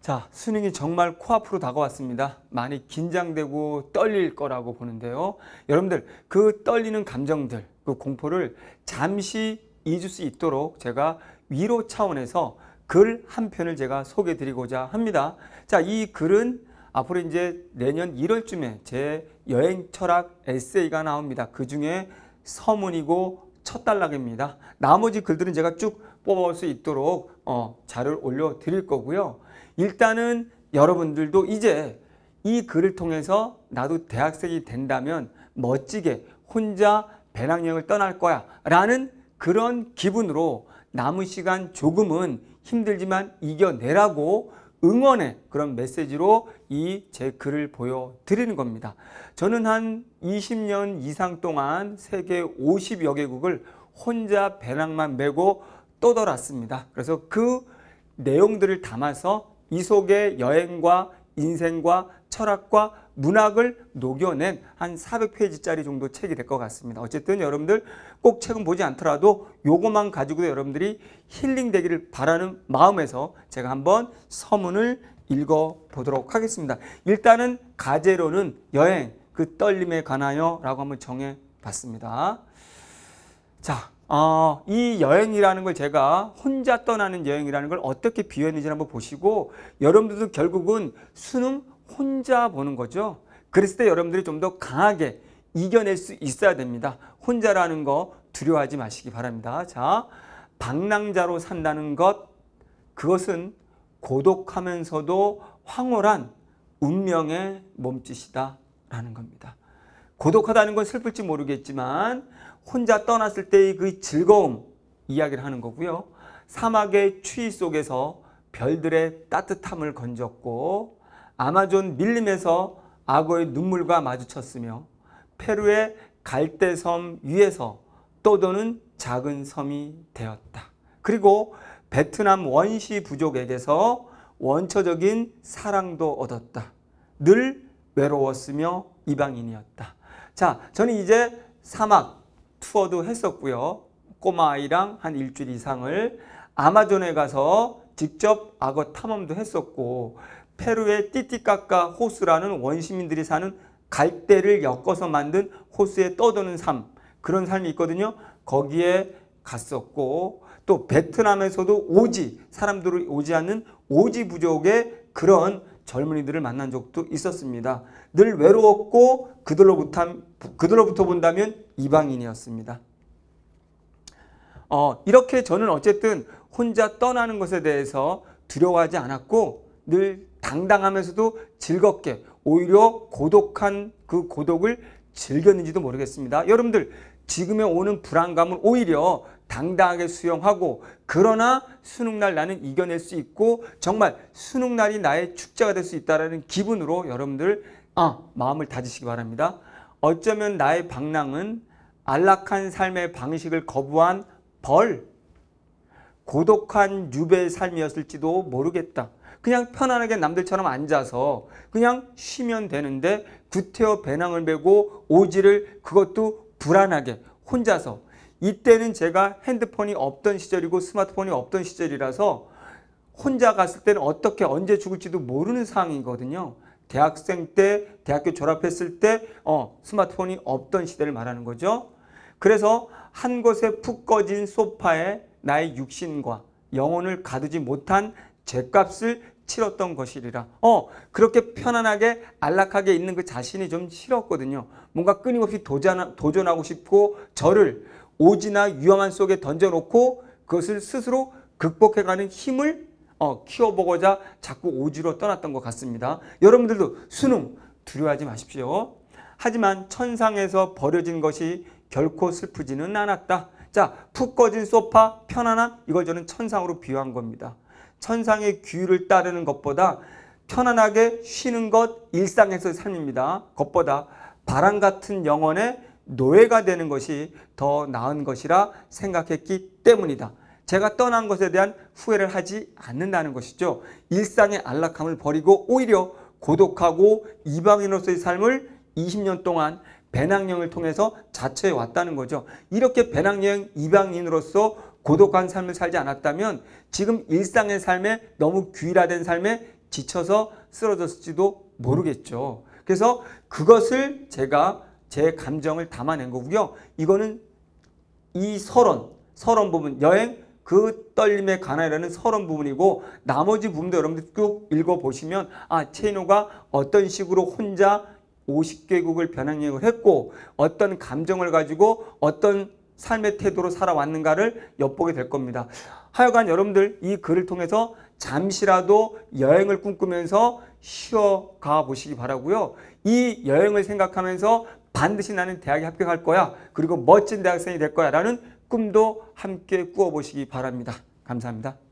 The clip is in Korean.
자, 수능이 정말 코앞으로 다가왔습니다. 많이 긴장되고 떨릴 거라고 보는데요. 여러분들 그 떨리는 감정들, 그 공포를 잠시 잊을 수 있도록 제가 위로 차원에서 글 한 편을 제가 소개해 드리고자 합니다. 자, 이 글은 앞으로 이제 내년 1월쯤에 제 여행 철학 에세이가 나옵니다. 그 중에 서문이고 첫 단락입니다. 나머지 글들은 제가 쭉 뽑아올 수 있도록 어, 자료를 올려드릴 거고요. 일단은 여러분들도 이제 이 글을 통해서 나도 대학생이 된다면 멋지게 혼자 배낭여행을 떠날 거야 라는 그런 기분으로 남은 시간 조금은 힘들지만 이겨내라고 응원의 그런 메시지로 이제 글을 보여드리는 겁니다. 저는 한 20년 이상 동안 세계 50여 개국을 혼자 배낭만 메고 떠돌았습니다. 그래서 그 내용들을 담아서 이 속에 여행과 인생과 철학과 문학을 녹여낸 한 400페이지짜리 정도 책이 될 것 같습니다. 어쨌든 여러분들 꼭 책은 보지 않더라도 요거만 가지고도 여러분들이 힐링되기를 바라는 마음에서 제가 한번 서문을 읽어보도록 하겠습니다. 일단은 가제로는 여행, 그 떨림에 관하여 라고 한번 정해봤습니다. 자, 어, 이 여행이라는 걸 제가 혼자 떠나는 여행이라는 걸 어떻게 비유했는지 한번 보시고 여러분들도 결국은 수능 혼자 보는 거죠. 그랬을 때 여러분들이 좀 더 강하게 이겨낼 수 있어야 됩니다. 혼자라는 거 두려워하지 마시기 바랍니다. 자, 방랑자로 산다는 것, 그것은 고독하면서도 황홀한 운명의 몸짓이다라는 겁니다. 고독하다는 건 슬플지 모르겠지만 혼자 떠났을 때의 그 즐거움 이야기를 하는 거고요. 사막의 추위 속에서 별들의 따뜻함을 건졌고 아마존 밀림에서 악어의 눈물과 마주쳤으며 페루의 갈대섬 위에서 떠도는 작은 섬이 되었다. 그리고 베트남 원시 부족에게서 원초적인 사랑도 얻었다. 늘 외로웠으며 이방인이었다. 자, 저는 이제 사막 투어도 했었고요. 꼬마 아이랑 한 일주일 이상을 아마존에 가서 직접 악어 탐험도 했었고 페루의 띠띠까까 호수라는 원시민들이 사는 갈대를 엮어서 만든 호수에 떠도는 삶 그런 삶이 있거든요. 거기에 갔었고 또 베트남에서도 오지 사람들을 오지 않는 오지 부족의 그런 젊은이들을 만난 적도 있었습니다. 늘 외로웠고 그들로부터, 그들로부터 본다면 이방인이었습니다. 어, 이렇게 저는 어쨌든 혼자 떠나는 것에 대해서 두려워하지 않았고 늘 당당하면서도 즐겁게 오히려 고독한 그 고독을 즐겼는지도 모르겠습니다. 여러분들 지금에 오는 불안감을 오히려 당당하게 수용하고 그러나 수능날 나는 이겨낼 수 있고 정말 수능날이 나의 축제가 될 수 있다는 기분으로 여러분들 아, 마음을 다지시기 바랍니다. 어쩌면 나의 방랑은 안락한 삶의 방식을 거부한 벌, 고독한 유배 삶이었을지도 모르겠다. 그냥 편안하게 남들처럼 앉아서 그냥 쉬면 되는데 구태여 배낭을 메고 오지를 그것도 불안하게 혼자서 이때는 제가 핸드폰이 없던 시절이고 스마트폰이 없던 시절이라서 혼자 갔을 때는 어떻게 언제 죽을지도 모르는 상황이거든요. 대학생 때, 대학교 졸업했을 때 어, 스마트폰이 없던 시대를 말하는 거죠. 그래서 한 곳에 푹 꺼진 소파에 나의 육신과 영혼을 가두지 못한 죄값을 치렀던 것이리라. 어, 그렇게 편안하게 안락하게 있는 그 자신이 좀 싫었거든요. 뭔가 끊임없이 도전, 도전하고 싶고 저를 오지나 위험한 속에 던져놓고 그것을 스스로 극복해가는 힘을 어, 키워보고자 자꾸 오지로 떠났던 것 같습니다. 여러분들도 수능 두려워하지 마십시오. 하지만 천상에서 버려진 것이 결코 슬프지는 않았다. 자, 푹 꺼진 소파, 편안함, 이걸 저는 천상으로 비유한 겁니다. 천상의 규율을 따르는 것보다 편안하게 쉬는 것, 일상에서의 삶입니다. 것보다 바람 같은 영혼의 노예가 되는 것이 더 나은 것이라 생각했기 때문이다. 제가 떠난 것에 대한 후회를 하지 않는다는 것이죠. 일상의 안락함을 버리고 오히려 고독하고 이방인으로서의 삶을 20년 동안 배낭여행을 통해서 자처해 왔다는 거죠. 이렇게 배낭여행 이방인으로서 고독한 삶을 살지 않았다면 지금 일상의 삶에 너무 귀일화된 삶에 지쳐서 쓰러졌을지도 모르겠죠. 그래서 그것을 제가 제 감정을 담아낸 거고요. 이거는 이 서론, 서론 부분, 여행 그 떨림에 가나이라는 서론 부분이고 나머지 부분도 여러분들 쭉 읽어보시면 아 체인호가 어떤 식으로 혼자 50개국을 변환여행을 했고 어떤 감정을 가지고 어떤 삶의 태도로 살아왔는가를 엿보게 될 겁니다. 하여간 여러분들 이 글을 통해서 잠시라도 여행을 꿈꾸면서 쉬어가 보시기 바라고요. 이 여행을 생각하면서 반드시 나는 대학에 합격할 거야. 그리고 멋진 대학생이 될 거야. 라는 꿈도 함께 꾸어보시기 바랍니다. 감사합니다.